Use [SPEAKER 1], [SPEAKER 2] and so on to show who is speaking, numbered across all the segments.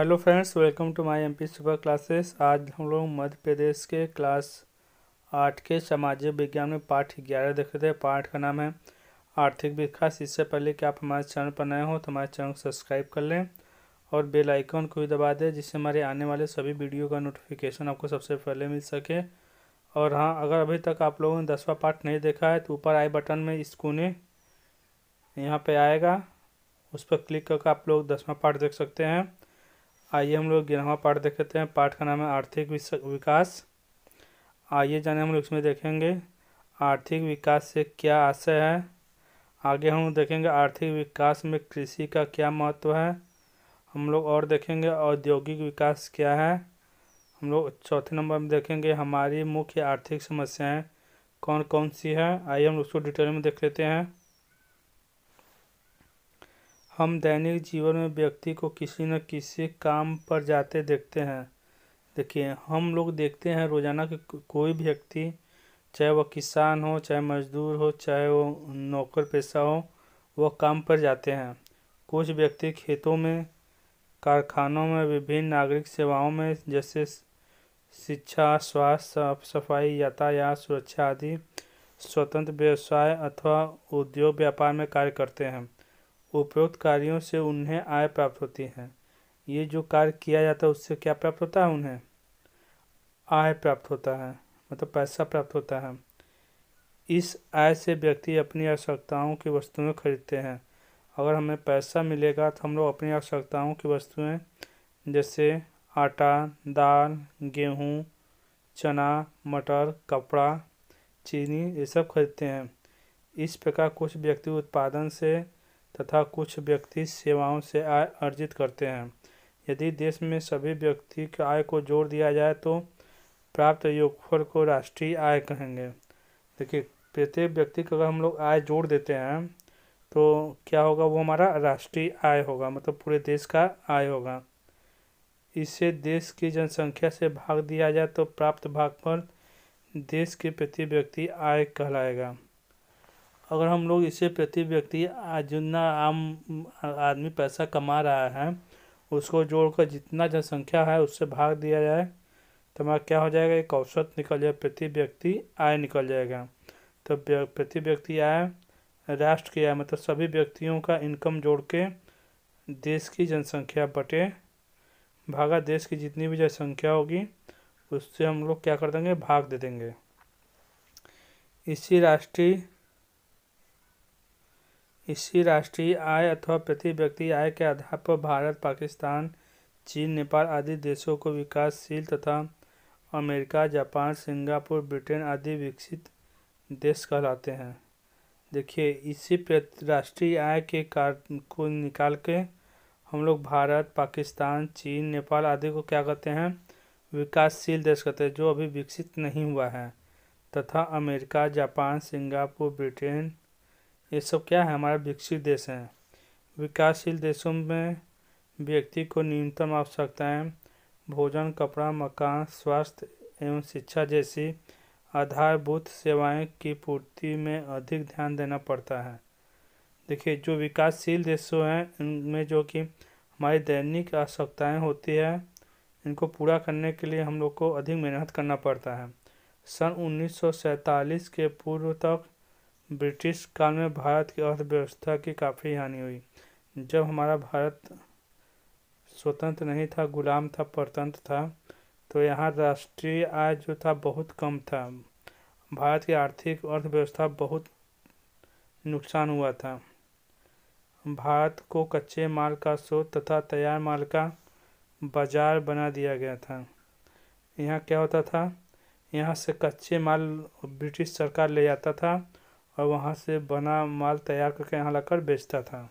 [SPEAKER 1] hello friends welcome to my MP super classes आज हम लोग मध्य प्रदेश के क्लास आठ के सामाजिक विज्ञान में पाठ ग्यारह देख रहे थे पाठ का नाम है आर्थिक विकास इससे पहले कि आप हमारे चैनल पर नए हो तो हमारे चैनल को सब्सक्राइब कर लें और बेल आइकन को भी दबा दें जिससे हमारे आने वाले सभी वीडियो का नोटिफिकेशन आपको सबसे पहले मिल सके और हाँ अगर अभी तक आप लोगों ने दसवां पार्ट नहीं देखा है तो ऊपर आई बटन में इस यहाँ पर आएगा उस पर क्लिक करके आप लोग दसवां पार्ट देख सकते हैं आइए हम लोग ग्यारहवा पाठ देख लेते हैं पाठ का नाम है आर्थिक विकास आइए जाने हम लोग इसमें देखेंगे आर्थिक विकास से क्या आशय है आगे हम देखेंगे आर्थिक विकास में कृषि का क्या महत्व है हम लोग और देखेंगे औद्योगिक विकास क्या है हम लोग चौथे नंबर में देखेंगे हमारी मुख्य आर्थिक समस्याएं कौन कौन सी हैं आइए हम उसको डिटेल में देख लेते हैं हम दैनिक जीवन में व्यक्ति को किसी न किसी काम पर जाते देखते हैं देखिए हम लोग देखते हैं रोज़ाना के कोई भी व्यक्ति चाहे वह किसान हो चाहे मजदूर हो चाहे वो नौकर पेशा हो वह काम पर जाते हैं कुछ व्यक्ति खेतों में कारखानों में विभिन्न नागरिक सेवाओं में जैसे शिक्षा स्वास्थ्य साफ सफाई यातायात सुरक्षा आदि स्वतंत्र व्यवसाय अथवा उद्योग व्यापार में कार्य करते हैं उपयुक्त कार्यों से उन्हें आय प्राप्त होती है ये जो कार्य किया जाता है उससे क्या प्राप्त होता है उन्हें आय प्राप्त होता है मतलब पैसा प्राप्त होता है इस आय से व्यक्ति अपनी आवश्यकताओं की वस्तुएं खरीदते हैं अगर हमें पैसा मिलेगा तो हम लोग अपनी आवश्यकताओं की वस्तुएं जैसे आटा दाल गेहूं, चना मटर कपड़ा चीनी ये सब खरीदते हैं इस प्रकार कुछ व्यक्ति उत्पादन से तथा कुछ व्यक्ति सेवाओं से आय अर्जित करते हैं यदि देश में सभी व्यक्ति के आय को जोड़ दिया जाए तो प्राप्त योगफल को राष्ट्रीय आय कहेंगे देखिए प्रत्येक व्यक्ति का अगर हम लोग आय जोड़ देते हैं तो क्या होगा वो हमारा राष्ट्रीय आय होगा मतलब पूरे देश का आय होगा इसे देश की जनसंख्या से भाग दिया जाए तो प्राप्त भागफल देश के प्रति व्यक्ति आय कहलाएगा अगर हम लोग इसे प्रति व्यक्ति जितना आम आदमी पैसा कमा रहा है उसको जोड़कर जितना जनसंख्या है उससे भाग दिया जाए तो हमारा क्या हो जाएगा एक औसत निकल जाए प्रति व्यक्ति आय निकल जाएगा तो प्रति व्यक्ति आय राष्ट्र की आय मतलब सभी व्यक्तियों का इनकम जोड़ के देश की जनसंख्या बटे भागा देश की जितनी भी जनसंख्या होगी उससे हम लोग क्या कर देंगे भाग दे देंगे इसी राष्ट्रीय इसी राष्ट्रीय आय अथवा प्रति व्यक्ति आय के आधार पर भारत पाकिस्तान चीन नेपाल आदि देशों को विकासशील तथा अमेरिका जापान सिंगापुर ब्रिटेन आदि विकसित देश कहलाते हैं देखिए इसी राष्ट्रीय आय के कार को निकाल के हम लोग भारत पाकिस्तान चीन नेपाल आदि को क्या कहते हैं विकासशील देश कहते हैं जो अभी विकसित नहीं हुआ है तथा अमेरिका जापान सिंगापुर ब्रिटेन ये सब क्या है हमारे विकसित देश हैं विकासशील देशों में व्यक्ति को न्यूनतम आवश्यकताएं भोजन कपड़ा मकान स्वास्थ्य एवं शिक्षा जैसी आधारभूत सेवाएं की पूर्ति में अधिक ध्यान देना पड़ता है देखिए जो विकासशील देशों हैं इनमें जो कि हमारी दैनिक आवश्यकताएं होती है इनको पूरा करने के लिए हम लोग को अधिक मेहनत करना पड़ता है सन उन्नीस के पूर्व तक ब्रिटिश काल में भारत की अर्थव्यवस्था की काफ़ी हानि हुई जब हमारा भारत स्वतंत्र नहीं था गुलाम था परतंत्र था तो यहाँ राष्ट्रीय आय जो था बहुत कम था भारत की आर्थिक अर्थव्यवस्था बहुत नुकसान हुआ था भारत को कच्चे माल का स्रोत तथा तैयार माल का बाजार बना दिया गया था यहाँ क्या होता था यहाँ से कच्चे माल ब्रिटिश सरकार ले जाता था और वहाँ से बना माल तैयार करके यहाँ लाकर बेचता था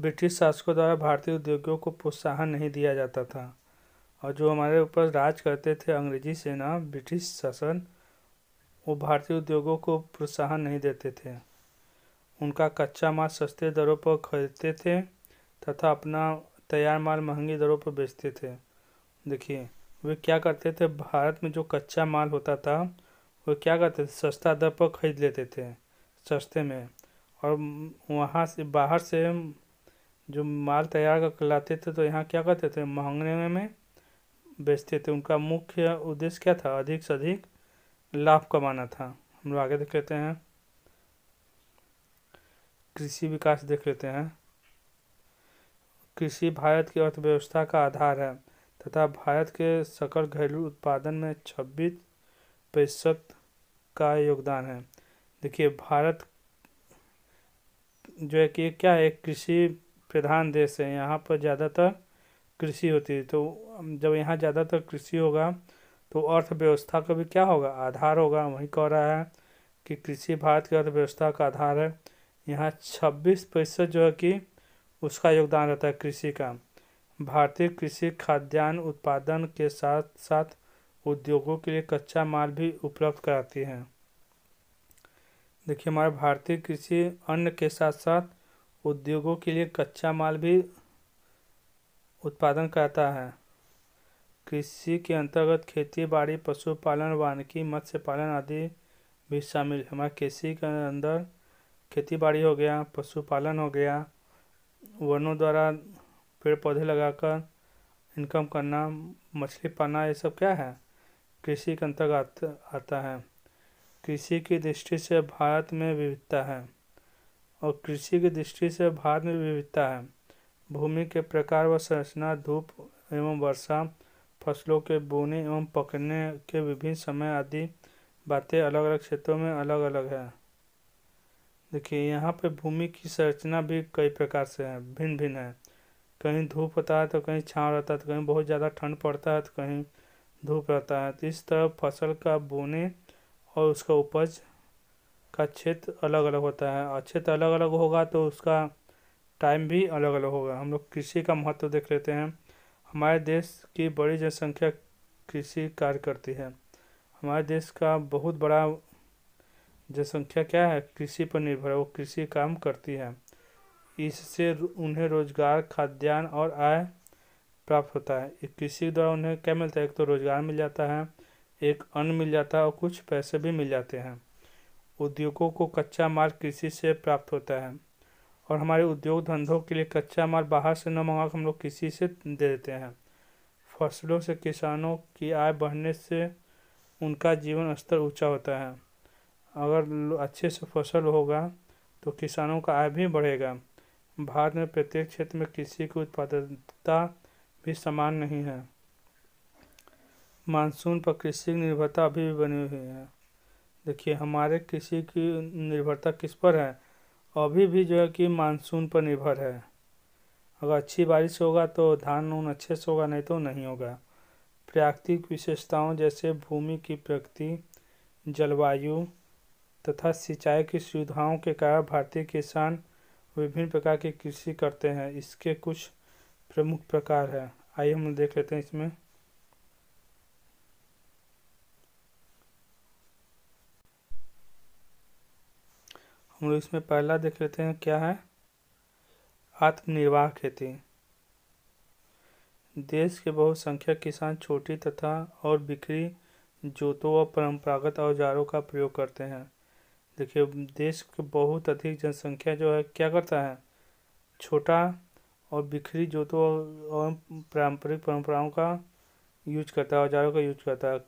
[SPEAKER 1] ब्रिटिश शासकों द्वारा भारतीय उद्योगों को प्रोत्साहन नहीं दिया जाता था और जो हमारे ऊपर राज करते थे अंग्रेजी सेना ब्रिटिश शासन वो भारतीय उद्योगों को प्रोत्साहन नहीं देते थे उनका कच्चा माल सस्ते दरों पर खरीदते थे तथा अपना तैयार माल महंगी दरों पर बेचते थे देखिए वे क्या करते थे भारत में जो कच्चा माल होता था वो क्या करते थे सस्ता दर पर ख़रीद लेते थे सस्ते में और वहाँ से बाहर से जो माल तैयार कर लाते थे तो यहाँ क्या करते थे महंगे में बेचते थे उनका मुख्य उद्देश्य क्या था अधिक से अधिक लाभ कमाना था हम लोग आगे देख लेते हैं कृषि विकास देख लेते हैं कृषि भारत की अर्थव्यवस्था का आधार है तथा भारत के सकल घरेलू उत्पादन में छब्बीस प्रतिशत का योगदान है देखिए भारत जो है कि क्या है कृषि प्रधान देश है यहाँ पर ज़्यादातर कृषि होती है तो जब यहाँ ज़्यादातर कृषि होगा तो अर्थव्यवस्था का भी क्या होगा आधार होगा वही कह रहा है कि कृषि भारत की अर्थव्यवस्था का आधार है यहाँ छब्बीस प्रतिशत जो है कि उसका योगदान रहता है कृषि का भारतीय कृषि खाद्यान्न उत्पादन के साथ साथ उद्योगों के लिए कच्चा माल भी उपलब्ध कराती है देखिए हमारे भारतीय कृषि अन्न के साथ साथ उद्योगों के लिए कच्चा माल भी उत्पादन कराता है कृषि के अंतर्गत खेती बाड़ी पशुपालन वानिकी मत्स्य पालन आदि भी शामिल हमारे कृषि के अंदर खेती बाड़ी हो गया पशुपालन हो गया वनों द्वारा पेड़ पौधे लगाकर इनकम करना मछली पालना ये सब क्या है कृषि के अंतर्गत आता है कृषि की दृष्टि से भारत में विविधता है और कृषि की दृष्टि से भारत में विविधता है भूमि के प्रकार व संरचना धूप एवं वर्षा फसलों के बोने एवं पकने के विभिन्न समय आदि बातें अलग अलग क्षेत्रों में अलग अलग है देखिए यहाँ पे भूमि की संरचना भी कई प्रकार से है भिन्न भिन्न है कहीं धूप होता है तो कहीं छाँव रहता है तो कहीं बहुत ज़्यादा ठंड पड़ता है तो कहीं धूप रहता है तो इस तरह फसल का बोने और उसका उपज का क्षेत्र अलग अलग होता है और क्षेत्र अलग अलग होगा तो उसका टाइम भी अलग अलग होगा हम लोग कृषि का महत्व देख लेते हैं हमारे देश की बड़ी जनसंख्या कृषि कार्य करती है हमारे देश का बहुत बड़ा जनसंख्या क्या है कृषि पर निर्भर है वो कृषि काम करती है इससे उन्हें रोजगार खाद्यान्न और आय प्राप्त होता है कृषि के द्वारा उन्हें क्या मिलता है एक तो रोजगार मिल जाता है एक अन्न मिल जाता है और कुछ पैसे भी मिल जाते हैं उद्योगों को कच्चा माल कृषि से प्राप्त होता है और हमारे उद्योग धंधों के लिए कच्चा माल बाहर से न मंगा हम लोग कृषि से दे देते हैं फसलों से किसानों की आय बढ़ने से उनका जीवन स्तर ऊंचा होता है अगर अच्छे से फसल होगा तो किसानों का आय भी बढ़ेगा भारत में प्रत्येक क्षेत्र में कृषि की उत्पादकता भी समान नहीं है मानसून पर कृषि की निर्भरता अभी भी बनी हुई है देखिए हमारे कृषि की निर्भरता किस पर है अभी भी जो है कि मानसून पर निर्भर है अगर अच्छी बारिश होगा तो धान उन अच्छे से होगा नहीं तो नहीं होगा प्राकृतिक विशेषताओं जैसे भूमि की प्रकृति जलवायु तथा सिंचाई की सुविधाओं के कारण भारतीय किसान विभिन्न प्रकार की कृषि करते हैं इसके कुछ प्रमुख प्रकार है आइए हम देख लेते हैं इसमें हम लोग इसमें पहला देख लेते हैं क्या है आत्मनिर्वाह खेती देश के बहुसंख्यक किसान छोटी तथा और बिक्री जोतों और परंपरागत औजारों का प्रयोग करते हैं देखिए देश के बहुत अधिक जनसंख्या जो है क्या करता है छोटा और बिखरी जोतों और पारंपरिक परंपराओं का यूज करता है औजारों का यूज करता है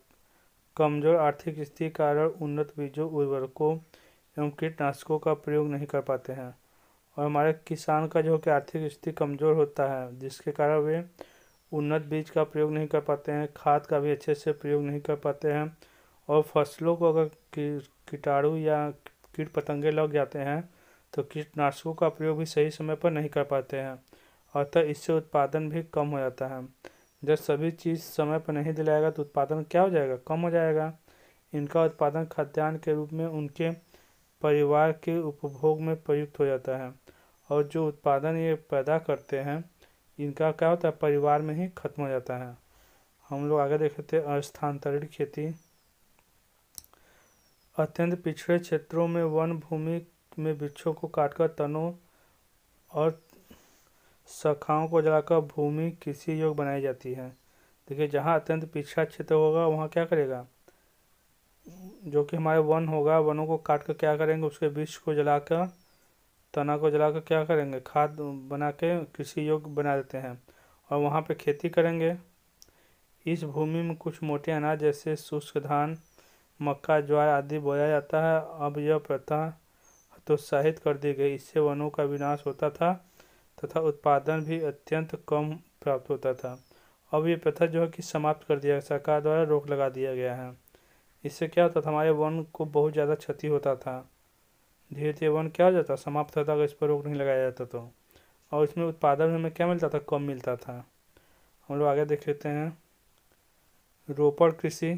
[SPEAKER 1] कमजोर आर्थिक स्थिति कारण उन्नत बीजों उर्वरकों एवं कीटनाशकों का प्रयोग नहीं कर पाते हैं और हमारे किसान का जो कि आर्थिक स्थिति कमज़ोर होता है जिसके कारण वे उन्नत बीज का प्रयोग नहीं कर पाते हैं खाद का भी अच्छे से प्रयोग नहीं कर पाते हैं और फसलों को अगर कीटाणु या कीट पतंगे लग जाते हैं तो कीटनाशकों का प्रयोग भी सही समय पर नहीं कर पाते हैं अतः इससे उत्पादन भी कम हो जाता है जब सभी चीज़ समय पर नहीं दिलाएगा तो उत्पादन क्या हो जाएगा कम हो जाएगा इनका उत्पादन खाद्यान्न के रूप में उनके परिवार के उपभोग में प्रयुक्त हो जाता है और जो उत्पादन ये पैदा करते हैं इनका क्या होता है परिवार में ही खत्म हो जाता है हम लोग आगे देख लेते हैं स्थानांतरित खेती अत्यंत पिछड़े क्षेत्रों में वन भूमि में वृक्षों को काटकर तनों और शाखाओं को जलाकर भूमि कृषि योग बनाई जाती है देखिए जहाँ अत्यंत पिछड़ा क्षेत्र होगा वहाँ क्या करेगा जो कि हमारे वन होगा वनों को काट कर क्या करेंगे उसके बीज को जलाकर तना को जलाकर क्या करेंगे खाद बना के कृषि योग बना देते हैं और वहाँ पे खेती करेंगे इस भूमि में कुछ मोटे अनाज जैसे शुष्क धान मक्का ज्वार आदि बोया जाता है अब यह प्रथा हतोत्साहित कर दी गई इससे वनों का विनाश होता था तथा उत्पादन भी अत्यंत कम प्राप्त होता था अब ये प्रथा जो है कि समाप्त कर दिया सरकार द्वारा रोक लगा दिया गया है इससे क्या होता था हमारे वन को बहुत ज़्यादा क्षति होता था धीरे धीरे वन क्या हो जाता समाप्त होता अगर इस पर रोक नहीं लगाया जाता तो और इसमें उत्पादन हमें क्या मिलता था कम मिलता था हम लोग आगे देख लेते हैं रोपड़ कृषि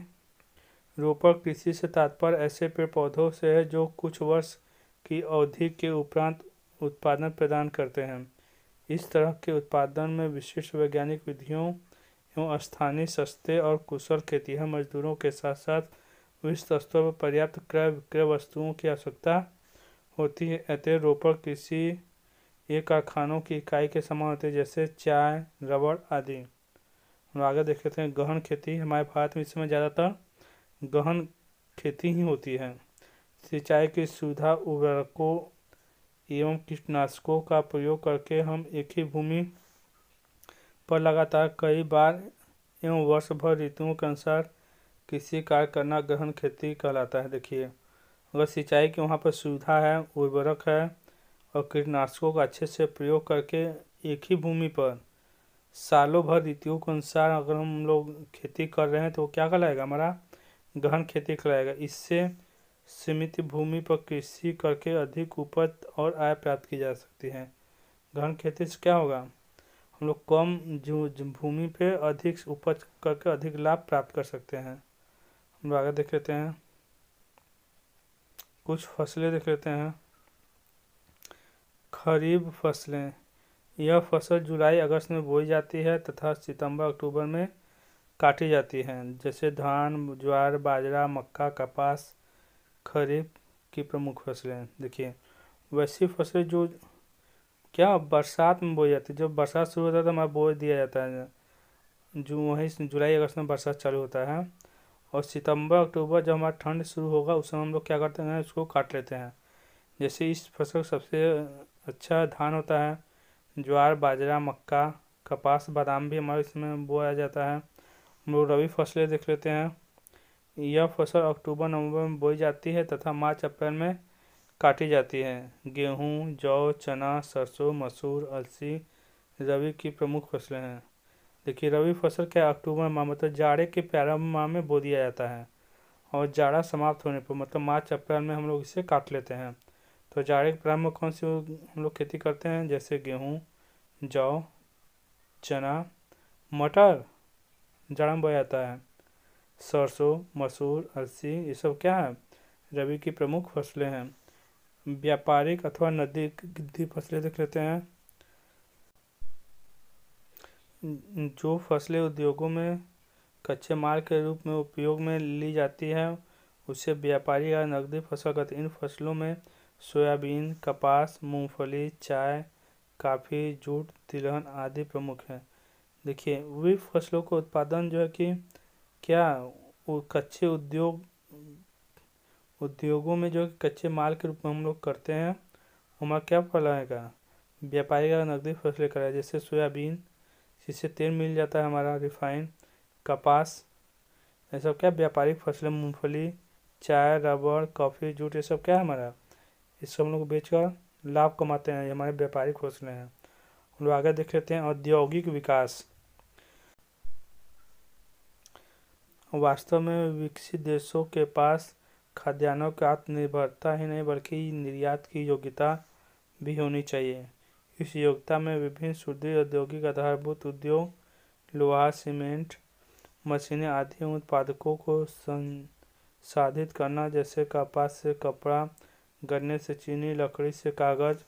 [SPEAKER 1] रोपड़ कृषि से तात्पर्य ऐसे पेड़ पौधों से है जो कुछ वर्ष की अवधि के उपरांत उत्पादन प्रदान करते हैं इस तरह के उत्पादन में विशिष्ट वैज्ञानिक विधियों एवं स्थानीय सस्ते और कुशल है मजदूरों के साथ साथ विश्व स्तर पर पर्याप्त क्रय विक्रय वस्तुओं की आवश्यकता होती है अतः रोपड़ कृषि ये कारखानों की इकाई के समान होते हैं जैसे चाय रबड़ आदि हम आगे देख लेते हैं गहन खेती हमारे भारत में इस समय ज़्यादातर गहन खेती ही होती है सिंचाई की सुविधा उर्वरकों एवं कीटनाशकों का प्रयोग करके हम एक ही भूमि पर लगातार कई बार एवं वर्ष भर ऋतुओं के अनुसार कृषि कार्य करना गहन खेती कहलाता है देखिए अगर सिंचाई की वहाँ पर सुविधा है उर्वरक है और कीटनाशकों का अच्छे से प्रयोग करके एक ही भूमि पर सालों भर ऋतुओं के अनुसार अगर हम लोग खेती कर रहे हैं तो क्या कहलाएगा हमारा गहन खेती कहलाएगा इससे सीमित भूमि पर कृषि करके अधिक उपज और आय प्राप्त की जा सकती है गहन खेती से क्या होगा हम लोग कम भूमि पे अधिक उपज करके अधिक लाभ प्राप्त कर सकते हैं हम लोग आगे देख लेते हैं कुछ फसलें देख लेते हैं खरीफ फसलें यह फसल जुलाई अगस्त में बोई जाती है तथा सितंबर अक्टूबर में काटी जाती है जैसे धान ज्वार बाजरा मक्का कपास खरीफ की प्रमुख फसलें देखिए वैसी फसलें जो क्या बरसात में बोई जाती है जब बरसात शुरू होता है तो हमारा बो दिया जाता है जो वहीं जुलाई अगस्त में बरसात चालू होता है और सितंबर अक्टूबर जब हमारा ठंड शुरू होगा उस समय हम लोग क्या करते हैं उसको काट लेते हैं जैसे इस फसल सबसे अच्छा धान होता है ज्वार बाजरा मक्का कपास बादाम भी हमारे इसमें बोया जाता है हम लोग रबी फसलें देख लेते हैं यह फसल अक्टूबर नवंबर में बोई जाती है तथा मार्च अप्रैल में काटी जाती है गेहूँ जौ चना सरसों मसूर अलसी रबी की प्रमुख फसलें हैं देखिए रबी फसल क्या अक्टूबर माह मतलब जाड़े के प्रारंभ माह में बो दिया जाता है और जाड़ा समाप्त होने पर मतलब मार्च अप्रैल में हम लोग इसे काट लेते हैं तो जाड़े के प्रारंभ में कौन सी हम लोग खेती करते हैं जैसे गेहूँ जौ चना मटर जाड़ा में बोया जाता है सरसों मसूर अलसी ये सब क्या है रबी की प्रमुख फसलें हैं व्यापारिक अथवा नदी गिद्धी फसलें देख लेते हैं जो फसलें उद्योगों में कच्चे माल के रूप में उपयोग में ली जाती है उसे व्यापारी या नकदी फसल कहते इन फसलों में सोयाबीन कपास मूंगफली चाय काफ़ी जूट तिलहन आदि प्रमुख हैं देखिए वे फसलों का उत्पादन जो है कि क्या वो कच्चे उद्योग उद्योगों में जो कच्चे माल के रूप में हम लोग करते हैं हमारा क्या फैलाएगा व्यापारी का नकदी फसलें करा जैसे सोयाबीन जिससे तेल मिल जाता है हमारा रिफाइन कपास ये सब क्या व्यापारिक फसलें मूंगफली चाय रबड़ कॉफ़ी जूट ये सब क्या है हमारा इसको हम लोग बेचकर लाभ कमाते हैं ये हमारे व्यापारिक फसलें हैं हम लोग आगे देख लेते हैं औद्योगिक विकास वास्तव में विकसित देशों के पास खाद्यान्नों की आत्मनिर्भरता ही नहीं बल्कि निर्यात की योग्यता भी होनी चाहिए इस योग्यता में विभिन्न सुदृढ़ औद्योगिक आधारभूत उद्योग लोहा सीमेंट मशीनें आदि उत्पादकों को संसाधित करना जैसे कपास से कपड़ा गन्ने से चीनी लकड़ी से कागज़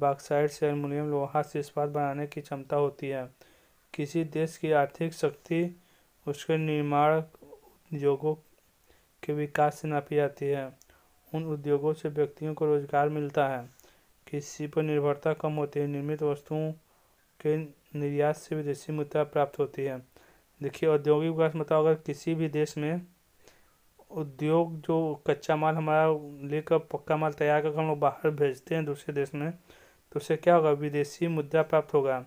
[SPEAKER 1] बाक्साइड से एल्युमिनियम लोहा से इस्पात बनाने की क्षमता होती है किसी देश की आर्थिक शक्ति उसके निर्माण उद्योगों के विकास से नापी जाती है उन उद्योगों से व्यक्तियों को रोजगार मिलता है किसी पर निर्भरता कम होती है निर्मित वस्तुओं के निर्यात से विदेशी मुद्रा प्राप्त होती है देखिए औद्योगिक विकास मतलब अगर किसी भी देश में उद्योग जो कच्चा माल हमारा लेकर पक्का माल तैयार करके हम लोग बाहर भेजते हैं दूसरे देश में तो उससे क्या होगा विदेशी मुद्रा प्राप्त होगा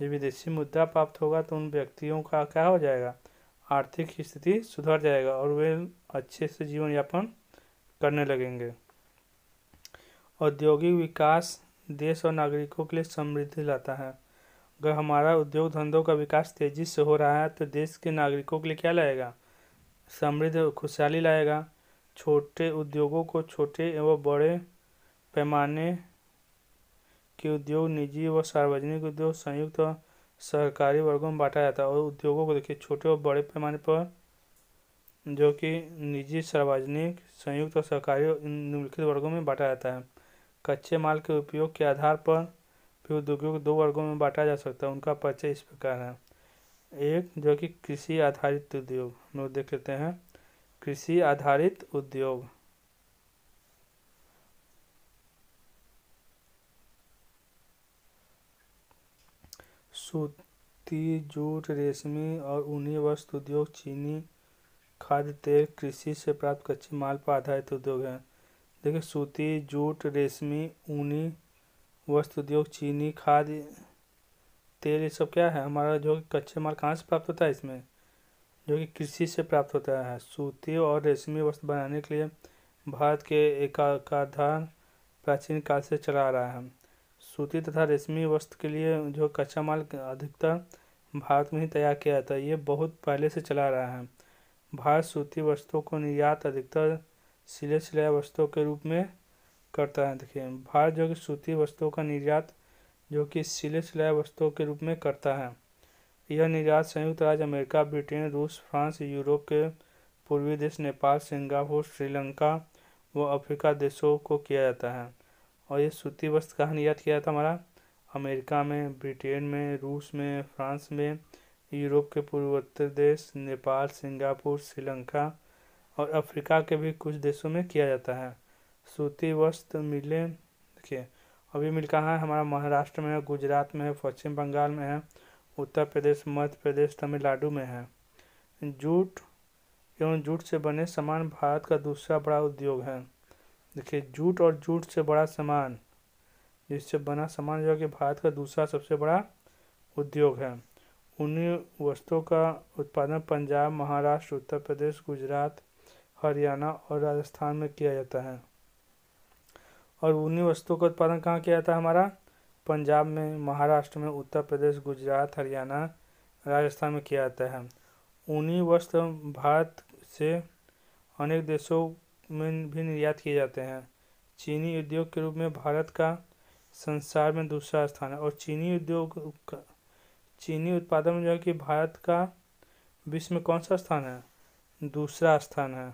[SPEAKER 1] जब विदेशी मुद्रा प्राप्त होगा तो उन व्यक्तियों का क्या हो जाएगा आर्थिक स्थिति सुधर जाएगा और वे अच्छे से जीवन यापन करने लगेंगे औद्योगिक विकास देश और नागरिकों के लिए समृद्धि लाता है अगर हमारा उद्योग धंधों का विकास तेज़ी से हो रहा है तो देश के नागरिकों के लिए क्या लाएगा समृद्ध खुशहाली लाएगा छोटे उद्योगों को छोटे एवं बड़े पैमाने के उद्योग निजी व सार्वजनिक उद्योग संयुक्त और सहकारी वर्गों में बांटा जाता है और उद्योगों को देखिए छोटे और बड़े पैमाने पर जो कि निजी सार्वजनिक संयुक्त और सहकारी निम्नलिखित वर्गों में बांटा जाता है कच्चे माल के उपयोग के आधार पर भी उद्योगों को दो वर्गों में बांटा जा सकता है उनका परिचय इस प्रकार है एक जो कि कृषि आधारित उद्योग हम लोग देख लेते हैं कृषि आधारित उद्योग सूती जूट रेशमी और ऊनी वस्त्र उद्योग चीनी खाद्य तेल कृषि से प्राप्त कच्चे माल पर आधारित उद्योग हैं देखिए सूती जूट रेशमी ऊनी वस्त्र उद्योग चीनी खाद्य तेल ये सब क्या है हमारा जो कच्चे माल कहाँ से प्राप्त होता है इसमें जो कि कृषि से प्राप्त होता है सूती और रेशमी वस्त्र बनाने के लिए भारत के एकाधार प्राचीन काल से चला आ रहा है सूती तथा रेशमी वस्त्र के लिए जो कच्चा माल अधिकतर भारत में ही तैयार किया जाता है ये बहुत पहले से चला रहा है भारत सूती वस्त्रों को निर्यात अधिकतर सिले सिलाए वस्त्रों के रूप में करता है देखिए भारत जो कि सूती वस्त्रों का निर्यात जो कि सिले सिलाए वस्त्रों के रूप में करता है यह निर्यात संयुक्त राज्य अमेरिका ब्रिटेन रूस फ्रांस यूरोप के पूर्वी देश नेपाल सिंगापुर श्रीलंका व अफ्रीका देशों को किया जाता है और ये सूती वस्त्र कहाँ निर्यात किया था हमारा अमेरिका में ब्रिटेन में रूस में फ्रांस में यूरोप के पूर्वोत्तर देश नेपाल सिंगापुर श्रीलंका और अफ्रीका के भी कुछ देशों में किया जाता है सूती वस्त्र मिले देखिए अभी मिल कहाँ है हमारा महाराष्ट्र में है गुजरात में है पश्चिम बंगाल में है उत्तर प्रदेश मध्य प्रदेश तमिलनाडु में है जूट एवं जूट से बने सामान भारत का दूसरा बड़ा उद्योग है देखिए जूट और जूट से बड़ा सामान जिससे बना सामान जो है कि भारत का दूसरा सबसे बड़ा उद्योग है उन्हीं वस्तुओं का उत्पादन पंजाब महाराष्ट्र उत्तर प्रदेश गुजरात हरियाणा और राजस्थान में किया जाता है और उन्हीं वस्तुओं का उत्पादन कहाँ किया जाता है हमारा पंजाब में महाराष्ट्र में उत्तर प्रदेश गुजरात हरियाणा राजस्थान में किया जाता है उन्हीं वस्त्र भारत से अनेक देशों में भी निर्यात किए जाते हैं चीनी उद्योग के रूप में भारत का संसार में दूसरा स्थान है और चीनी उद्योग चीनी उत्पादन में जो है कि भारत का विश्व में कौन सा स्थान है दूसरा स्थान है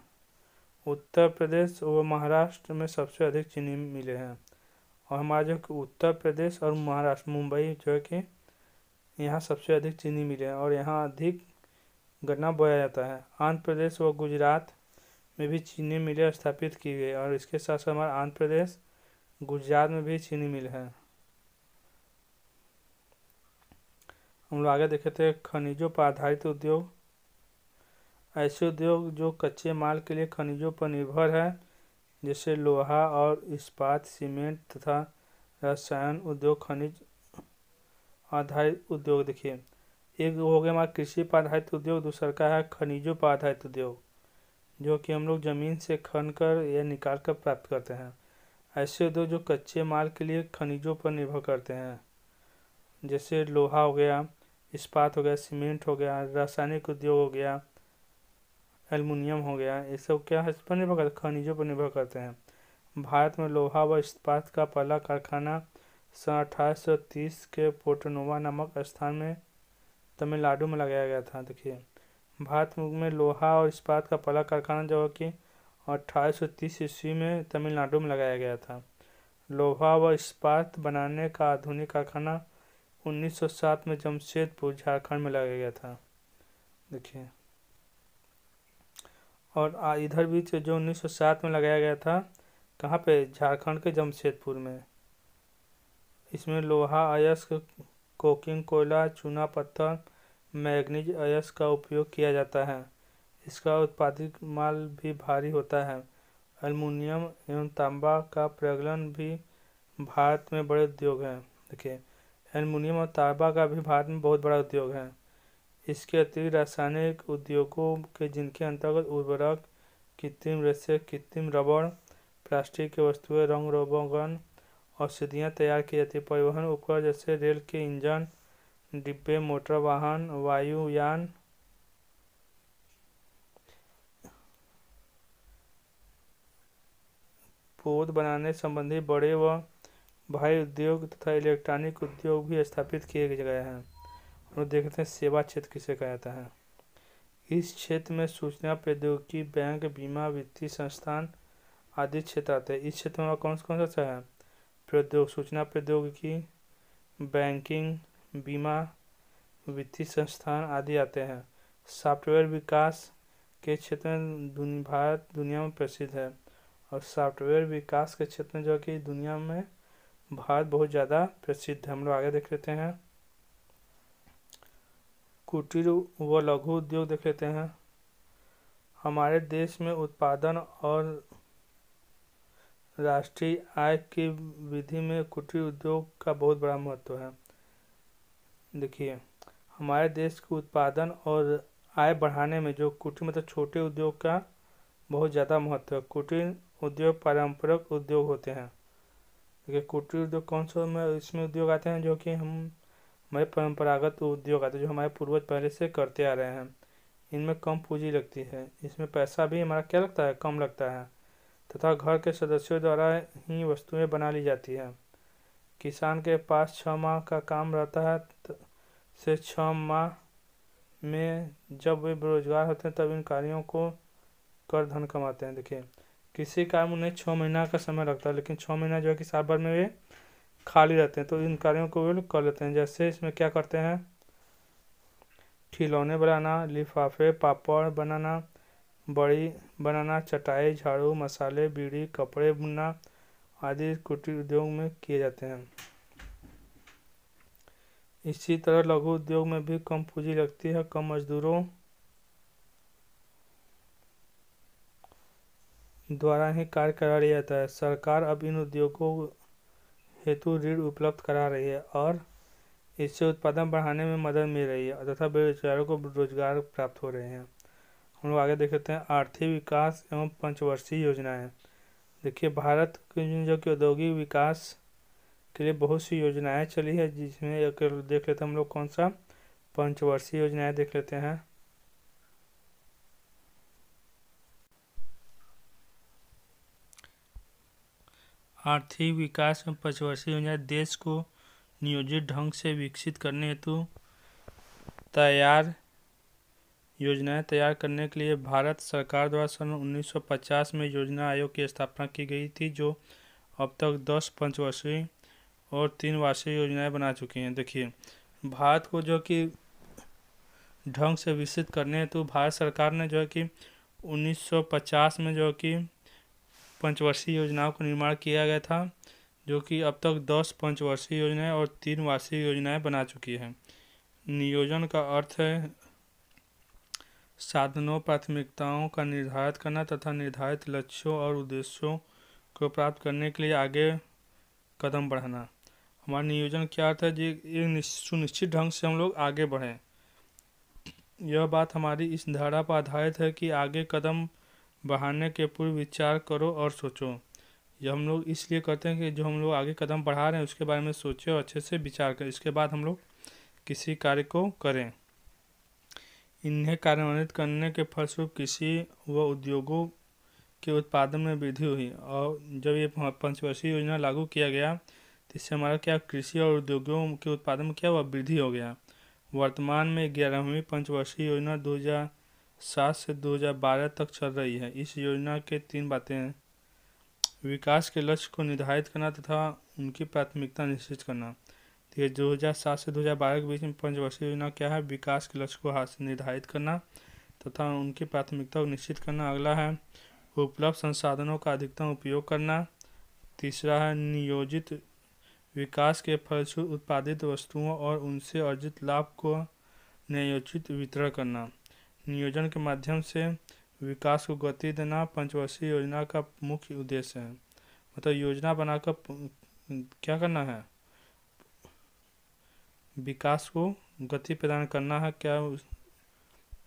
[SPEAKER 1] उत्तर प्रदेश व महाराष्ट्र में सबसे अधिक चीनी मिले हैं और हमारा जो कि उत्तर प्रदेश और महाराष्ट्र मुंबई जो है कि यहाँ सबसे अधिक चीनी मिले हैं और यहाँ अधिक गन्ना बोया जाता है आंध्र प्रदेश व गुजरात में भी चीनी मिलें स्थापित की गई और इसके साथ साथ हमारे आंध्र प्रदेश गुजरात में भी चीनी मिल है हम लोग आगे देखे थे खनिजों पर आधारित उद्योग ऐसे उद्योग जो कच्चे माल के लिए खनिजों पर निर्भर है जैसे लोहा और इस्पात सीमेंट तथा रसायन उद्योग खनिज आधारित उद्योग देखिए एक हो गया हमारा कृषि पर आधारित उद्योग दूसरा का है खनिजों पर आधारित उद्योग जो कि हम लोग ज़मीन से खन कर या निकाल कर प्राप्त करते हैं ऐसे उद्योग जो कच्चे माल के लिए खनिजों पर निर्भर करते हैं जैसे लोहा हो गया इस्पात हो गया सीमेंट हो गया रासायनिक उद्योग हो गया एलमिनियम हो गया ये सब क्या है इस पर निर्भर करते खनिजों पर निर्भर करते हैं भारत में लोहा व इस्पात का पहला कारखाना सन अठारह के पोर्टनोवा नामक स्थान में तमिलनाडु में लगाया गया था देखिए भारत में लोहा और इस्पात का पहला कारखाना जो कि अट्ठारह सौ तीस ईस्वी में तमिलनाडु में लगाया गया था लोहा व इस्पात बनाने का आधुनिक कारखाना 1907 में जमशेदपुर झारखंड में लगाया गया था देखिए और इधर भी जो 1907 में लगाया गया था कहाँ पे झारखंड के जमशेदपुर में इसमें लोहा अयस्क कोकिंग कोयला चूना पत्थर मैगनीज अयस्क का उपयोग किया जाता है इसका उत्पादित माल भी भारी होता है अल्मोनियम एवं तांबा का प्रगलन भी भारत में बड़े उद्योग हैं देखिए एलमिनियम और तांबा का भी भारत में बहुत बड़ा उद्योग है इसके अतिरिक्त रासायनिक उद्योगों के जिनके अंतर्गत उर्वरक कृत्रिम रेसे कृत्रिम रबड़ प्लास्टिक की वस्तुएं रंग रोगन औषधियाँ तैयार की जाती परिवहन उपकरण जैसे रेल के इंजन डिब्बे मोटर वाहन वायुयान पोत बनाने संबंधी बड़े व भाई उद्योग तथा इलेक्ट्रॉनिक उद्योग भी स्थापित किए गए हैं और देखते हैं सेवा क्षेत्र किसे कहा जाता है इस क्षेत्र में सूचना प्रौद्योगिकी बैंक बीमा वित्तीय संस्थान आदि क्षेत्र आते हैं इस क्षेत्र में कौन कौन सा है प्रौद्योग सूचना प्रौद्योगिकी बैंकिंग बीमा वित्तीय संस्थान आदि आते हैं सॉफ्टवेयर विकास के क्षेत्र में दुन, भारत दुनिया में प्रसिद्ध है और सॉफ्टवेयर विकास के क्षेत्र में जो कि दुनिया में भारत बहुत ज़्यादा प्रसिद्ध है हम लोग आगे देख लेते हैं कुटीर व लघु उद्योग देख लेते हैं हमारे देश में उत्पादन और राष्ट्रीय आय की विधि में कुटीर उद्योग का बहुत बड़ा महत्व है देखिए हमारे देश के उत्पादन और आय बढ़ाने में जो कुटीर मतलब छोटे उद्योग का बहुत ज़्यादा महत्व है कुटीर उद्योग पारंपरिक उद्योग होते हैं देखिए कुटीर उद्योग कौन से में इसमें उद्योग आते हैं जो कि हम हमारे परंपरागत उद्योग आते हैं जो हमारे पूर्वज पहले से करते आ रहे हैं इनमें कम पूंजी लगती है इसमें पैसा भी हमारा क्या लगता है कम लगता है तथा घर के सदस्यों द्वारा ही वस्तुएं बना ली जाती हैं किसान के पास छः माह का काम रहता है से छः माह में जब वे बेरोजगार होते हैं तब इन कार्यों को कर धन कमाते हैं देखिए किसी काम उन्हें छः महीना का समय लगता है लेकिन छः महीना जो है कि साल भर में वे खाली रहते हैं तो इन कार्यों को वे लोग कर लेते हैं जैसे इसमें क्या करते हैं खिलौने बनाना लिफाफे पापड़ बनाना बड़ी बनाना चटाई झाड़ू मसाले बीड़ी कपड़े बुनना आदि कुटीर उद्योग में किए जाते हैं इसी तरह लघु उद्योग में भी कम पूंजी लगती है कम मजदूरों द्वारा ही कार्य करा लिया जाता है सरकार अब इन उद्योगों हेतु ऋण उपलब्ध करा रही है और इससे उत्पादन बढ़ाने में मदद मिल रही है तथा बेरोजगारों को रोजगार प्राप्त हो रहे हैं हम लोग आगे देख लेते हैं आर्थिक विकास एवं पंचवर्षीय योजनाएं देखिए भारत जो कि औद्योगिक विकास के लिए बहुत सी योजनाएं चली है जिसमें अगर देख लेते हैं हम लोग कौन सा पंचवर्षीय योजनाएं देख लेते हैं आर्थिक विकास में पंचवर्षीय योजना देश को नियोजित ढंग से विकसित करने हेतु तैयार योजनाएं तैयार करने के लिए भारत सरकार द्वारा सन 1950 में योजना आयोग की स्थापना की गई थी जो अब तक दस पंचवर्षीय और तीन वार्षिक योजनाएं बना चुकी हैं देखिए भारत को जो कि ढंग से विकसित करने हैं तो भारत सरकार ने जो है कि 1950 में जो कि पंचवर्षीय योजनाओं का निर्माण किया गया था जो कि अब तक दस पंचवर्षीय योजनाएं और तीन वार्षिक योजनाएं बना चुकी हैं नियोजन का अर्थ है साधनों प्राथमिकताओं का निर्धारित करना तथा निर्धारित लक्ष्यों और उद्देश्यों को प्राप्त करने के लिए आगे कदम बढ़ाना हमारा नियोजन क्या अर्थ है जी एक सुनिश्चित ढंग से हम लोग आगे बढ़ें यह बात हमारी इस धारा पर आधारित है कि आगे कदम बढ़ाने के पूर्व विचार करो और सोचो यह हम लोग इसलिए करते हैं कि जो हम लोग आगे कदम बढ़ा रहे हैं उसके बारे में सोचें और अच्छे से विचार करें इसके बाद हम लोग किसी कार्य को करें इन्हें कार्यान्वित करने के फलस्वरूप कृषि व उद्योगों के उत्पादन में वृद्धि हुई और जब ये पंचवर्षीय योजना लागू किया गया तो इससे हमारा क्या कृषि और उद्योगों के उत्पादन में क्या हुआ वृद्धि हो गया वर्तमान में ग्यारहवीं पंचवर्षीय योजना सात से बारह तक चल रही है इस योजना के तीन बातें विकास के लक्ष्य को निर्धारित करना तथा उनकी प्राथमिकता निश्चित करना ठीक है दो हज़ार सात से दो हज़ार बारह के बीच में पंचवर्षीय योजना क्या है विकास के लक्ष्य को से निर्धारित करना तथा उनकी प्राथमिकता को निश्चित करना अगला है उपलब्ध संसाधनों का अधिकतम उपयोग करना तीसरा है नियोजित विकास के फलस्वरूप उत्पादित वस्तुओं और उनसे अर्जित लाभ को नियोजित वितरण करना नियोजन के माध्यम से विकास को गति देना पंचवर्षीय योजना का मुख्य उद्देश्य है मतलब योजना बनाकर क्या करना है विकास को गति प्रदान करना है क्या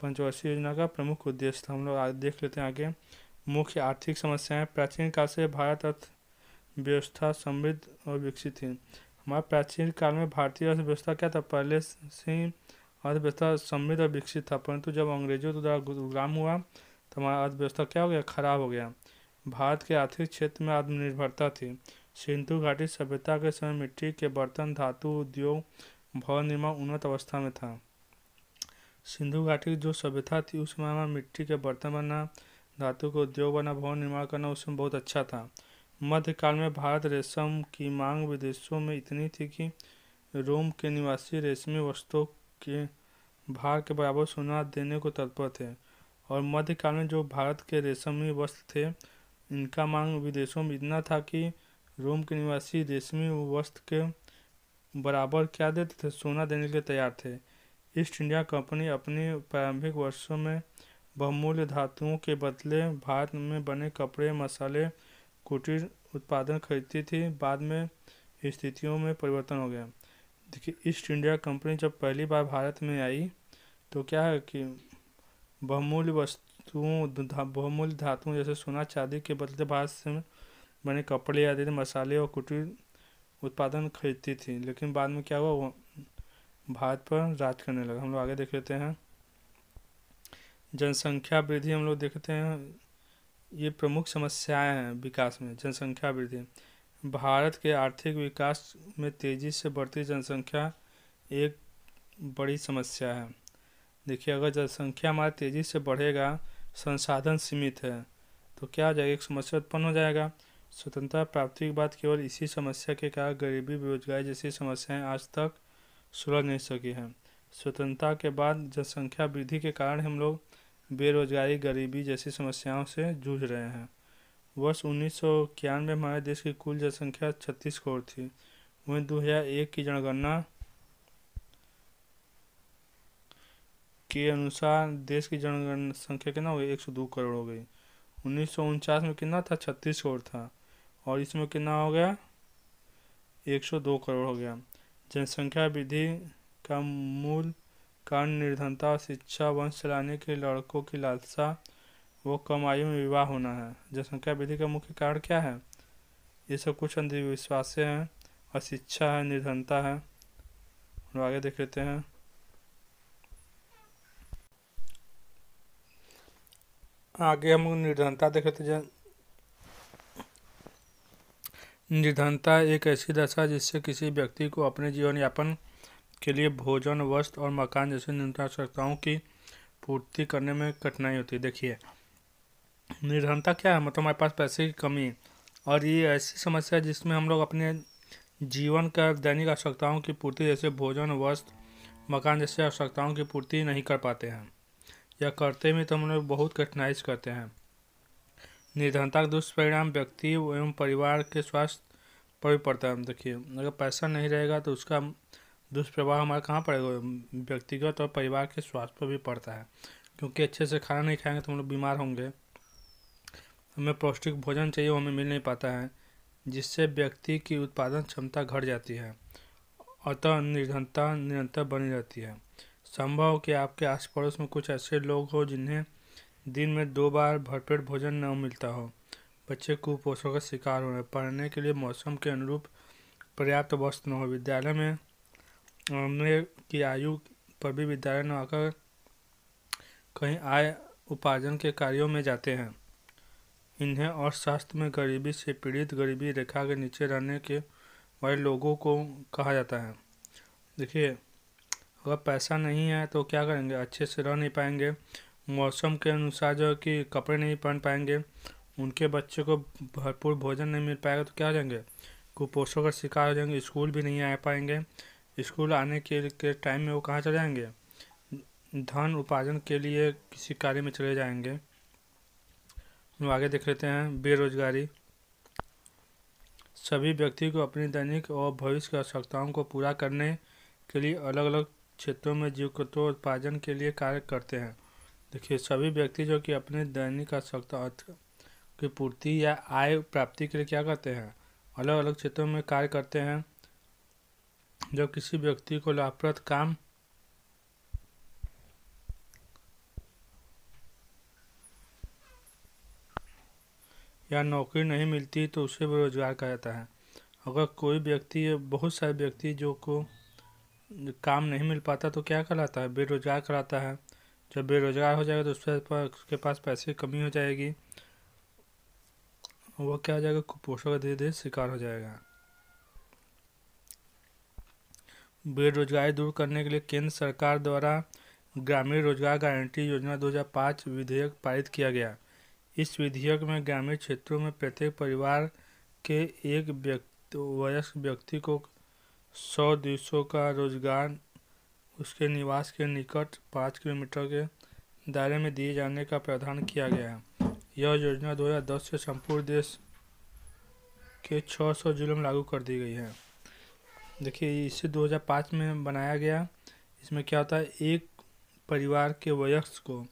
[SPEAKER 1] पंचवर्षीय योजना का प्रमुख उद्देश्य था हम लोग देख लेते हैं आगे मुख्य आर्थिक समस्याएं प्राचीन काल से भारत अर्थव्यवस्था समृद्ध और विकसित थी हमारे प्राचीन काल में भारतीय अर्थव्यवस्था क्या था पहले से ही अर्थव्यवस्था समृद्ध और विकसित था परंतु जब अंग्रेजों द्वारा गुलाम हुआ तो हमारा अर्थव्यवस्था क्या हो गया खराब हो गया भारत के आर्थिक क्षेत्र में आत्मनिर्भरता थी सिंधु घाटी सभ्यता के समय मिट्टी के बर्तन धातु उद्योग भवन निर्माण उन्नत अवस्था में था सिंधु घाटी की जो सभ्यता थी उसमें हमें मिट्टी के बर्तन बना धातु के उद्योग बना भवन निर्माण करना उसमें बहुत अच्छा था मध्यकाल में भारत रेशम की मांग विदेशों में इतनी थी कि रोम के निवासी रेशमी वस्तुओं के भार के बराबर सुना देने को तत्पर थे और मध्यकाल में जो भारत के रेशमी वस्त्र थे इनका मांग विदेशों में इतना था कि रोम के निवासी रेशमी वस्त्र के बराबर क्या देते थे सोना देने के लिए तैयार थे ईस्ट इंडिया कंपनी अपनी प्रारंभिक वर्षों में बहुमूल्य धातुओं के बदले भारत में बने कपड़े मसाले कुटीर उत्पादन खरीदती थी बाद में स्थितियों में परिवर्तन हो गया देखिए ईस्ट इंडिया कंपनी जब पहली बार भारत में आई तो क्या है कि बहुमूल्य वस्तुओं बहुमूल्य धातुओं जैसे सोना चांदी के बदले भारत से बने कपड़े आदि मसाले और कुटीर उत्पादन खरीदती थी लेकिन बाद में क्या हुआ वो भारत पर राज करने लगा हम लोग आगे देख लेते हैं जनसंख्या वृद्धि हम लोग देखते हैं ये प्रमुख समस्याएं हैं विकास में जनसंख्या वृद्धि भारत के आर्थिक विकास में तेज़ी से बढ़ती जनसंख्या एक बड़ी समस्या है देखिए अगर जनसंख्या हमारा तेज़ी से बढ़ेगा संसाधन सीमित है तो क्या हो जाएगा एक समस्या उत्पन्न हो जाएगा स्वतंत्रता प्राप्ति के बाद केवल इसी समस्या के कारण गरीबी बेरोजगारी जैसी समस्याएं आज तक सुलझ नहीं सकी हैं स्वतंत्रता के बाद जनसंख्या वृद्धि के कारण हम लोग बेरोजगारी गरीबी जैसी समस्याओं से जूझ रहे हैं वर्ष उन्नीस सौ इक्यानवे हमारे देश की कुल जनसंख्या छत्तीस करोड़ थी वहीं 2001 की जनगणना के अनुसार देश की जनगणना संख्या कितना हो गई एक सौ दो करोड़ हो गई उन्नीस में कितना था छत्तीस करोड़ था और इसमें कितना हो गया 102 करोड़ हो गया जनसंख्या वृद्धि का मूल कारण निर्धनता शिक्षा वंश चलाने के लड़कों की लालसा वो कम आयु में विवाह होना है जनसंख्या वृद्धि का मुख्य कारण क्या है ये सब कुछ अंधविश्वासें हैं अशिक्षा है निर्धनता है हम आगे देख लेते हैं आगे हम निर्धनता देख लेते हैं निर्धनता एक ऐसी दशा है जिससे किसी व्यक्ति को अपने जीवन यापन के लिए भोजन वस्त्र और मकान जैसी न्यूनतम आवश्यकताओं की पूर्ति करने में कठिनाई होती है देखिए निर्धनता क्या है मतलब हमारे पास पैसे की कमी और ये ऐसी समस्या है जिसमें हम लोग अपने जीवन का दैनिक आवश्यकताओं की पूर्ति जैसे भोजन वस्त्र मकान जैसे आवश्यकताओं की पूर्ति नहीं कर पाते हैं या करते में तो हम लोग बहुत कठिनाई करते हैं निर्धनता का दुष्परिणाम व्यक्ति एवं परिवार के स्वास्थ्य पर भी पड़ता है देखिए अगर पैसा नहीं रहेगा तो उसका दुष्प्रभाव हमारा कहाँ पड़ेगा व्यक्तिगत और परिवार के स्वास्थ्य पर भी पड़ता है क्योंकि अच्छे से खाना नहीं खाएंगे तो हम लोग बीमार होंगे हमें पौष्टिक भोजन चाहिए वो हमें मिल नहीं पाता है जिससे व्यक्ति की उत्पादन क्षमता घट जाती है अतः तो निर्धनता निरंतर बनी रहती है संभव कि आपके आस पड़ोस में कुछ ऐसे लोग हों जिन्हें दिन में दो बार भरपेट भोजन न मिलता हो बच्चे कुपोषण का शिकार हो रहे पढ़ने के लिए मौसम के अनुरूप पर्याप्त वस्त्र न हो विद्यालय में उम्र की आयु पर भी विद्यालय न आकर कहीं आय उपार्जन के कार्यों में जाते हैं इन्हें अर्थशास्त्र में गरीबी से पीड़ित गरीबी रेखा के नीचे रहने के वाले लोगों को कहा जाता है देखिए अगर पैसा नहीं है तो क्या करेंगे अच्छे से रह नहीं पाएंगे मौसम के अनुसार जो है कि कपड़े नहीं पहन पाएंगे उनके बच्चे को भरपूर भोजन नहीं मिल पाएगा तो क्या हो जाएंगे कुपोषण का शिकार हो जाएंगे स्कूल भी नहीं आ पाएंगे स्कूल आने के, के टाइम में वो कहाँ चले जाएंगे धन उपार्जन के लिए किसी कार्य में चले जाएंगे हम आगे देख लेते हैं बेरोजगारी सभी व्यक्ति को अपनी दैनिक और भविष्य की आवश्यकताओं को पूरा करने के लिए अलग अलग क्षेत्रों में उत्पादन के लिए कार्य करते हैं देखिए सभी व्यक्ति जो कि अपने दैनिक आवश्यकता अर्थ की पूर्ति या आय प्राप्ति के लिए क्या करते हैं अलग अलग क्षेत्रों में कार्य करते हैं जो किसी व्यक्ति को लाभप्रद काम या नौकरी नहीं मिलती तो उसे बेरोजगार कहा जाता है अगर कोई व्यक्ति बहुत सारे व्यक्ति जो को काम नहीं मिल पाता तो क्या कहलाता है बेरोजगार कराता है जब बेरोज़गार हो जाएगा तो उसके उसके पास पैसे की कमी हो जाएगी वह क्या हो जाएगा कुपोषण का धीरे धीरे शिकार हो जाएगा बेरोजगारी दूर करने के लिए केंद्र सरकार द्वारा ग्रामीण रोजगार गारंटी योजना 2005 विधेयक पारित किया गया इस विधेयक में ग्रामीण क्षेत्रों में प्रत्येक परिवार के एक व्यक्ति वयस्क व्यक्ति को सौ दिवसों का रोजगार उसके निवास के निकट पाँच किलोमीटर के दायरे में दिए जाने का प्रावधान किया गया है यह योजना 2010 से संपूर्ण देश के 600 जिलों में लागू कर दी गई है देखिए इसे 2005 में बनाया गया इसमें क्या होता है एक परिवार के वयस्क को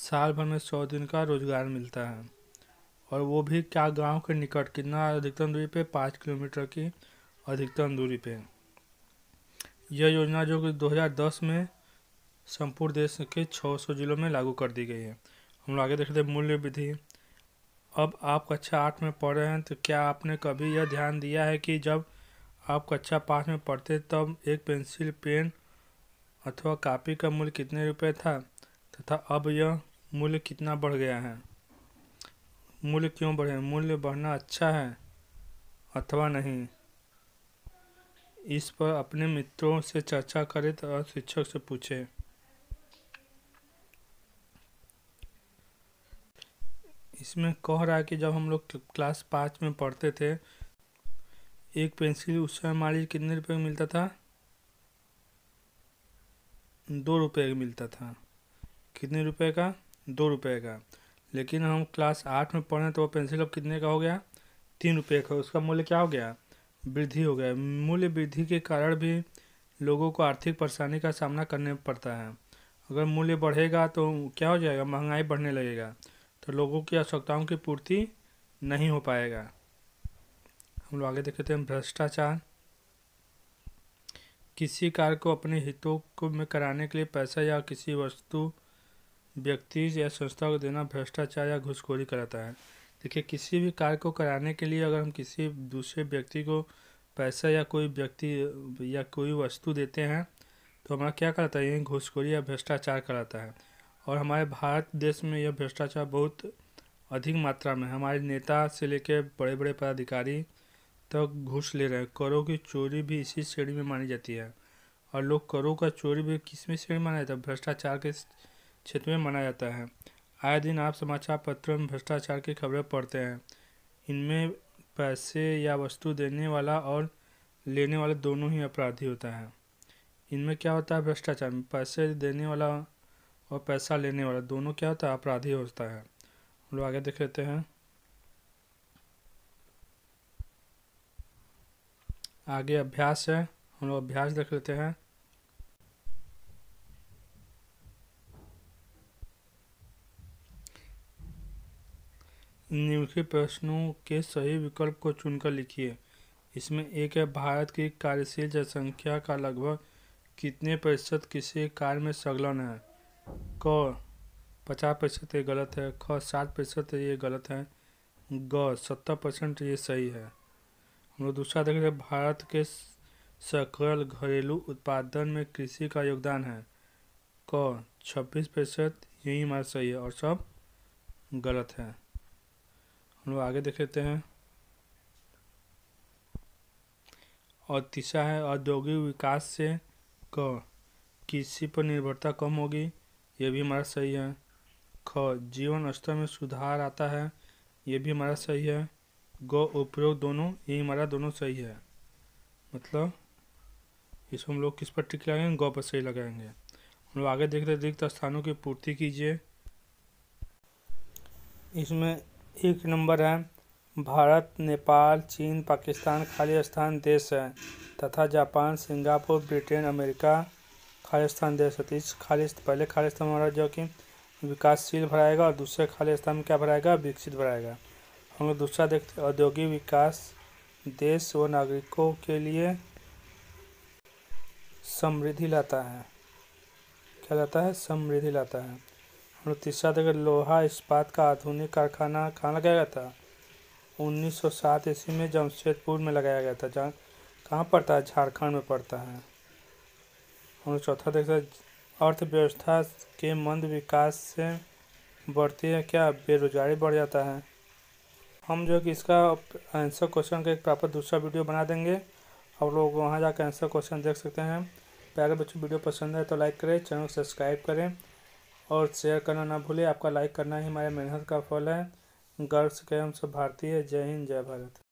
[SPEAKER 1] साल भर में सौ दिन का रोजगार मिलता है और वो भी क्या गांव के निकट कितना अधिकतम दूरी पे पाँच किलोमीटर की अधिकतम दूरी पे यह योजना जो कि 2010 में संपूर्ण देश के 600 जिलों में लागू कर दी गई है हम लोग आगे देख रहे थे मूल्य विधि अब आप कक्षा आठ में पढ़ रहे हैं तो क्या आपने कभी यह ध्यान दिया है कि जब आप कक्षा पाँच में पढ़ते तब एक पेंसिल पेन अथवा कापी का मूल्य कितने रुपये था तथा अब यह मूल्य कितना बढ़ गया है मूल्य क्यों बढ़े मूल्य बढ़ना अच्छा है अथवा नहीं इस पर अपने मित्रों से चर्चा करें तथा तो शिक्षक से पूछें इसमें कह रहा है कि जब हम लोग क्लास पाँच में पढ़ते थे एक पेंसिल उस समय मान कितने रुपये में मिलता था दो रुपये का मिलता था कितने रुपए का दो रुपये का लेकिन हम क्लास आठ में पढ़ें तो वह पेंसिल अब कितने का हो गया तीन रुपये का उसका मूल्य क्या हो गया वृद्धि हो गया मूल्य वृद्धि के कारण भी लोगों को आर्थिक परेशानी का सामना करने पड़ता है अगर मूल्य बढ़ेगा तो क्या हो जाएगा महंगाई बढ़ने लगेगा तो लोगों की आवश्यकताओं की पूर्ति नहीं हो पाएगा हम लोग आगे देखते हैं भ्रष्टाचार किसी कार्य को अपने हितों को में कराने के लिए पैसा या किसी वस्तु व्यक्ति या संस्था को देना भ्रष्टाचार या घुसखोरी कराता है देखिए किसी भी कार्य को कराने के लिए अगर हम किसी दूसरे व्यक्ति को पैसा या कोई व्यक्ति या कोई वस्तु देते हैं तो हमारा क्या कराता है यही घूसखोरी या भ्रष्टाचार कराता है और हमारे भारत देश में यह भ्रष्टाचार बहुत अधिक मात्रा में हमारे नेता से लेकर बड़े बड़े पदाधिकारी तक तो घूस ले रहे हैं करों की चोरी भी इसी श्रेणी में मानी जाती है और लोग करों का चोरी भी किसमें श्रेणी माना जाता है भ्रष्टाचार के क्षेत्र में माना जाता है आए दिन आप समाचार पत्रों में भ्रष्टाचार की खबरें पढ़ते हैं इनमें पैसे या वस्तु देने वाला और लेने वाला दोनों ही अपराधी होता है इनमें क्या होता है भ्रष्टाचार में पैसे देने वाला और पैसा लेने वाला दोनों क्या होता है अपराधी होता है हम लोग आगे देख लेते हैं आगे अभ्यास है हम लोग अभ्यास देख लेते हैं निम्नलिखित प्रश्नों के सही विकल्प को चुनकर लिखिए इसमें एक है भारत की कार्यशील जनसंख्या का लगभग कितने प्रतिशत किसी कार्य में संलग्न है क पचास प्रतिशत ये गलत है ख सात प्रतिशत ये गलत है ग सत्तर परसेंट ये सही है हम लोग दूसरा देख रहे भारत के सकल घरेलू उत्पादन में कृषि का योगदान है क छब्बीस प्रतिशत यही हमारा सही है और सब गलत है हम लोग आगे देख लेते हैं और तीसरा है औद्योगिक विकास से क कृषि पर निर्भरता कम होगी यह भी हमारा सही है ख जीवन स्तर में सुधार आता है ये भी हमारा सही है गौ उपयोग दोनों ये हमारा दोनों सही है मतलब इसमें हम लोग किस पर टिक लगाएंगे गौ पर सही लगाएंगे हम लोग आगे देखते रिक्त स्थानों की पूर्ति कीजिए इसमें एक नंबर है भारत नेपाल चीन पाकिस्तान खालिस्तान देश है तथा जापान सिंगापुर ब्रिटेन अमेरिका खालिस्तान देश है तीस तो इस पहले खालिस्तान हमारा जो कि विकासशील भराएगा और दूसरे खालिस्तान में क्या भराएगा विकसित भराएगा हम लोग दूसरा देखते औद्योगिक विकास देश व नागरिकों के लिए समृद्धि लाता है क्या लाता है समृद्धि लाता है उनतीस तक लोहा इस्पात का आधुनिक कारखाना कहाँ लगाया गया था 1907 ईस्वी में जमशेदपुर में लगाया गया था जहाँ कहाँ पड़ता है झारखंड में पड़ता है और चौथा देखते अर्थव्यवस्था के मंद विकास से बढ़ती है क्या बेरोजगारी बढ़ जाता है हम जो कि इसका आंसर क्वेश्चन का एक प्रॉपर दूसरा वीडियो बना देंगे और लोग वहाँ जाकर आंसर क्वेश्चन देख सकते हैं प्यारे बच्चों वीडियो पसंद है तो लाइक करें चैनल को सब्सक्राइब करें और शेयर करना ना भूलें आपका लाइक करना ही हमारे मेहनत का फल है गर्व से कहें हम सब भारतीय जय हिंद जय भारत